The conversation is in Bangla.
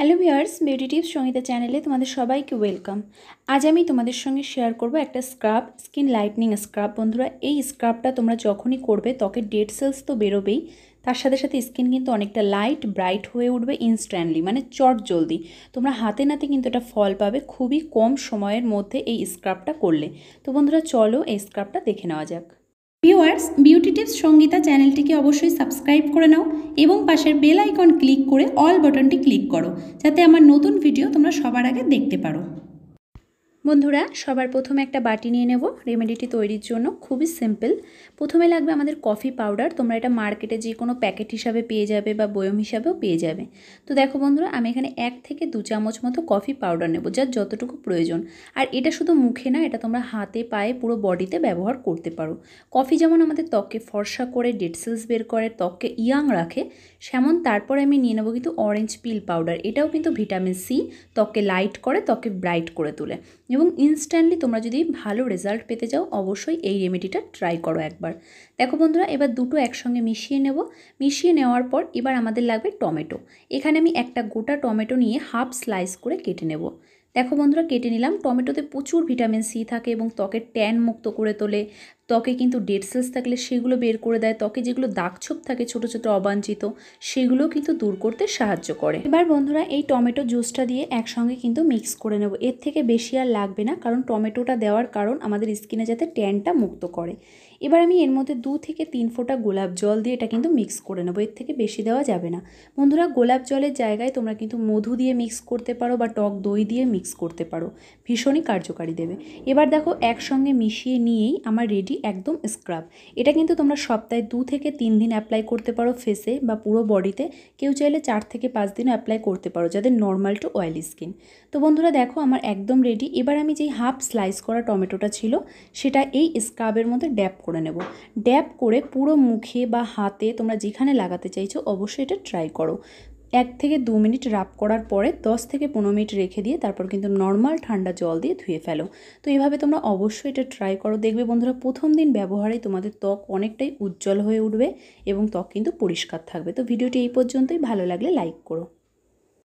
hello viewers beauty tips Sangeeta চ্যানেলে তোমাদের সবাইকে ওয়েলকাম আজ আমি তোমাদের সঙ্গে শেয়ার করব একটা স্ক্রাব স্কিন লাইটনিং স্ক্রাব বন্ধুরা এই স্ক্রাবটা তোমরা যখনই করবে ত্বকের ডেড সেলস তো বেরোবেই তার সাথে সাথে স্কিন কিন্তু অনেকটা লাইট ব্রাইট হয়ে উঠবে ইনস্ট্যান্টলি মানে চট জলদি তোমরা হাতে নাতে কিন্তু এটা ফল পাবে খুবই কম সময়ের মধ্যে এই স্ক্রাবটা করলে তো বন্ধুরা চলো এই স্ক্রাবটা দেখে নেওয়া যাক ভিউয়ার্স বিউটি টিপস সঙ্গীতা চ্যানেলটিকে অবশ্যই সাবস্ক্রাইব করে নাও এবং পাশের বেল আইকন ক্লিক করে অল বাটনটি ক্লিক করো যাতে আমার নতুন ভিডিও তোমরা সবার আগে দেখতে পারো বন্ধুরা সবার প্রথমে একটা বাটি নিয়ে নেব রেমেডিটি তৈরির জন্য খুবই সিম্পল প্রথমে লাগবে আমাদের কফি পাউডার তোমরা এটা মার্কেটে যে কোনো প্যাকেট হিসাবে পেয়ে যাবে বা বয়ম হিসাবেও পেয়ে যাবে তো দেখো বন্ধুরা আমি এখানে এক থেকে দু চামচ মতো কফি পাউডার নেব যার যতটুকু প্রয়োজন আর এটা শুধু মুখে না এটা তোমরা হাতে পায়ে পুরো বডিতে ব্যবহার করতে পারো কফি যেমন আমাদের ত্বককে ফর্সা করে ডেড সেলস বের করে ত্বককে ইয়াং রাখে সেমন তারপরে আমি নিয়ে নেবো কিন্তু অরেঞ্জ পিল পাউডার এটাও কিন্তু ভিটামিন সি ত্বককে লাইট করে ত্বককে ব্রাইট করে তোলে এবং ইনস্ট্যান্টলি তোমরা যদি ভালো রেজাল্ট পেতে চাও অবশ্যই এই রেমেডিটা ট্রাই করো একবার দেখো বন্ধুরা এবার দুটো একসঙ্গে মিশিয়ে নেব মিশিয়ে নেওয়ার পর এবার আমাদের লাগবে টমেটো এখানে আমি একটা গোটা টমেটো নিয়ে হাফ স্লাইস করে কেটে নেব দেখো বন্ধুরা কেটে নিলাম টমেটোতে প্রচুর ভিটামিন সি থাকে এবং ত্বকের ট্যান মুক্ত করে তোলে ত্বকে কিন্তু ডেড সেলস থাকলে সেগুলো বের করে দেয় ত্বকে যেগুলো দাগছোপ থাকে ছোট ছোট অবাঞ্ছিত সেগুলো কিন্তু দূর করতে সাহায্য করে এবার বন্ধুরা এই টমেটো জুসটা দিয়ে একসঙ্গে কিন্তু মিক্স করে নেব এর থেকে বেশি আর লাগবে না কারণ টমেটোটা দেওয়ার কারণ আমাদের স্কিনে যাতে ট্যানটা মুক্ত করে এবার আমি এর মধ্যে দু থেকে তিন ফোঁটা গোলাপ জল দিয়ে এটা কিন্তু মিক্স করে নেবো এর থেকে বেশি দেওয়া যাবে না বন্ধুরা গোলাপ জলের জায়গায় তোমরা কিন্তু মধু দিয়ে মিক্স করতে পারো বা টক দই দিয়ে মিক্স করতে পারো ভীষণই কার্যকারী দেবে এবার দেখো একসঙ্গে মিশিয়ে নিয়েই আমার রেডি একদম স্ক্রাব এটা কিন্তু তোমরা সপ্তাহে দু থেকে তিন দিন অ্যাপ্লাই করতে পারো ফেসে বা পুরো বডিতে কেউ চাইলে চার থেকে পাঁচ দিনও অ্যাপ্লাই করতে পারো যাদের নর্মাল টু অয়েলি স্কিন তো বন্ধুরা দেখো আমার একদম রেডি এবার আমি যেই হাফ স্লাইস করা টমেটোটা ছিল সেটা এই স্ক্রাবের মধ্যে ড্যাপ করে নেব ড্যাপ করে পুরো মুখে বা হাতে তোমরা যেখানে লাগাতে চাইছো অবশ্যই এটা ট্রাই করো এক থেকে দু মিনিট রাপ করার পরে দশ থেকে পনেরো মিনিট রেখে দিয়ে তারপর কিন্তু নর্মাল ঠান্ডা জল দিয়ে ধুয়ে ফেলো তো এভাবে তোমরা অবশ্যই এটা ট্রাই করো দেখবে বন্ধুরা প্রথম দিন ব্যবহারেই তোমাদের ত্বক অনেকটাই উজ্জ্বল হয়ে উঠবে এবং ত্বক কিন্তু পরিষ্কার থাকবে তো ভিডিওটি এই পর্যন্তই ভালো লাগলে লাইক করো